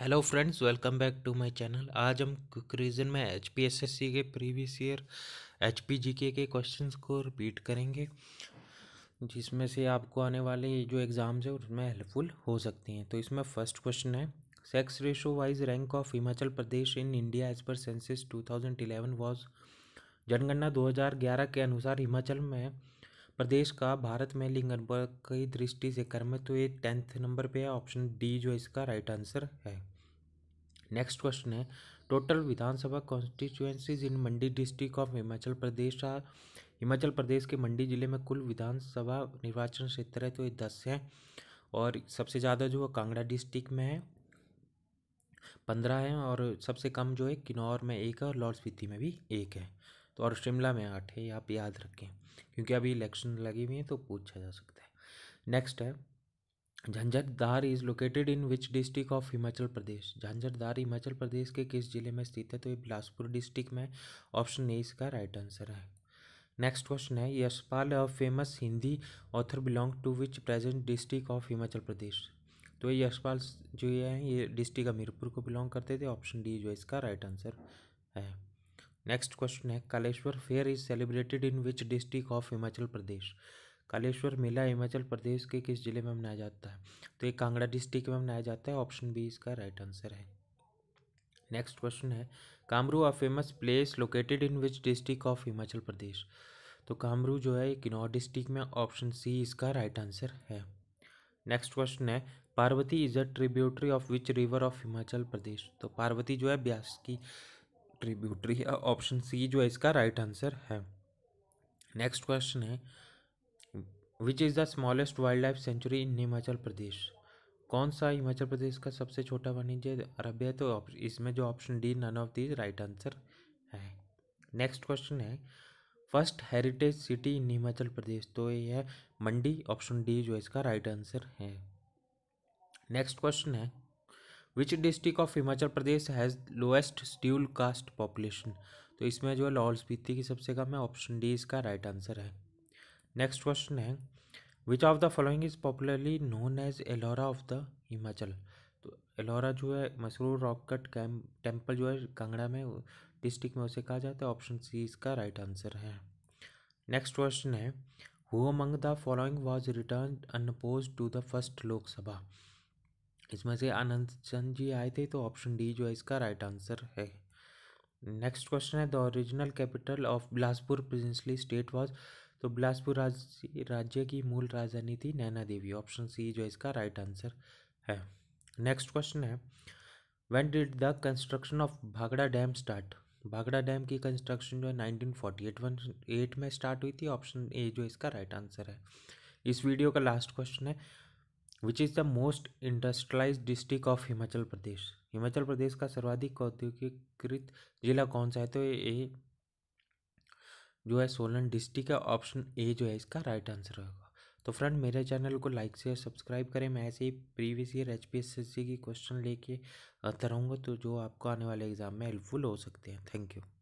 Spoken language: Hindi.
hello friends welcome back to my channel आज हम क्विक रीजन में H P S S C के previous year H P G के क्वेश्चन को रिपीट करेंगे जिसमें से आपको आने वाले जो एग्ज़ाम्स हैं उसमें हेल्पफुल हो सकती हैं तो इसमें फर्स्ट क्वेश्चन है sex ratio wise rank of Himachal Pradesh in India as per census two thousand eleven was जनगणना दो हज़ार ग्यारह के अनुसार हिमाचल में प्रदेश का भारत में लिंग अनुपात की दृष्टि से क्रम तो ये टेंथ नंबर पे है ऑप्शन डी जो इसका राइट आंसर है नेक्स्ट क्वेश्चन है total Vidhan Sabha constituencies in Mandi district of Himachal Pradesh are Himachal Pradesh के मंडी जिले में कुल विधानसभा निर्वाचन क्षेत्र है तो ये दस हैं और सबसे ज़्यादा जो है कांगड़ा डिस्ट्रिक्ट में है पंद्रह है और सबसे कम जो है किन्नौर में एक है और लाहौल स्पीति में भी एक है तो और शिमला में आठ है आप याद रखें क्योंकि अभी इलेक्शन लगी हुई है तो पूछा जा सकता है नेक्स्ट है Jhanjhatdar is located in which district of Himachal Pradesh Jhanjhatdar Himachal Pradesh के किस जिले में स्थित है तो ये बिलासपुर डिस्ट्रिक्ट में ऑप्शन ए इसका राइट आंसर है नेक्स्ट क्वेश्चन है Yashpal a famous Hindi author belong to which present district of Himachal Pradesh तो ये यशपाल जो ये हैं ये डिस्ट्रिक्ट हमीरपुर को बिलोंग करते थे ऑप्शन डी जो इसका राइट आंसर है नेक्स्ट क्वेश्चन है Kaleshwar fair is celebrated in which district of Himachal Pradesh Kaleshwar मेला हिमाचल प्रदेश के किस जिले में मनाया जाता है तो ये कांगड़ा डिस्ट्रिक्ट में मनाया जाता है ऑप्शन बी इसका राइट आंसर है नेक्स्ट क्वेश्चन है Kamru a famous place located in which district of Himachal Pradesh तो कामरू जो है किन्नौर डिस्ट्रिक्ट में ऑप्शन सी इसका राइट आंसर है नेक्स्ट क्वेश्चन है Parvati is a tributary of which river of Himachal Pradesh तो पार्वती जो है ब्यास की ट्रिब्यूटरी ऑप्शन सी जो है इसका राइट आंसर है नेक्स्ट क्वेश्चन है which is the smallest wildlife sanctuary in Himachal Pradesh कौन सा हिमाचल प्रदेश का सबसे छोटा वाणिज्य अरब है तो इसमें जो option D none of these right answer है नेक्स्ट क्वेश्चन है first heritage city in Himachal Pradesh तो ये है मंडी ऑप्शन डी जो इसका राइट आंसर है नेक्स्ट क्वेश्चन है which district of Himachal Pradesh has lowest scheduled caste population तो इसमें जो है लाहौल स्पीति की सबसे कम है ऑप्शन डी इसका राइट आंसर है नेक्स्ट क्वेश्चन है which of the following is popularly known as Ellora of the Himachal तो एलोरा जो है मसरूर रॉक कट टेम्पल जो है कांगड़ा में डिस्ट्रिक्ट में उसे कहा जाता है ऑप्शन सी इसका राइट आंसर है नेक्स्ट क्वेश्चन है who among the following was return unopposed to the first Lok Sabha इसमें से आनंद चंद जी आए थे तो ऑप्शन डी जो है इसका राइट आंसर है नेक्स्ट क्वेश्चन है the original capital of Bilaspur princely state was तो बिलासपुर राज्य की मूल राजधानी थी नैना देवी ऑप्शन सी जो इसका राइट आंसर है नेक्स्ट क्वेश्चन है when did the construction of Bhakra dam start Bhakra dam की कंस्ट्रक्शन जो है nineteen forty eight one eight में स्टार्ट हुई थी ऑप्शन ए जो इसका राइट आंसर है इस वीडियो का लास्ट क्वेश्चन है which is the most industrialise district of Himachal Pradesh Himachal Pradesh का सर्वाधिक औद्योगिकृत जिला कौन सा है तो ये जो है सोलन डिस्ट्रिक्ट का ऑप्शन ए जो है इसका राइट आंसर होगा तो फ्रेंड मेरे चैनल को लाइक शेयर सब्सक्राइब करें मैं ऐसे ही previous year H P S C की क्वेश्चन लेके आता रहूँगा तो जो आपको आने वाले एग्जाम में हेल्पफुल हो सकते हैं थैंक यू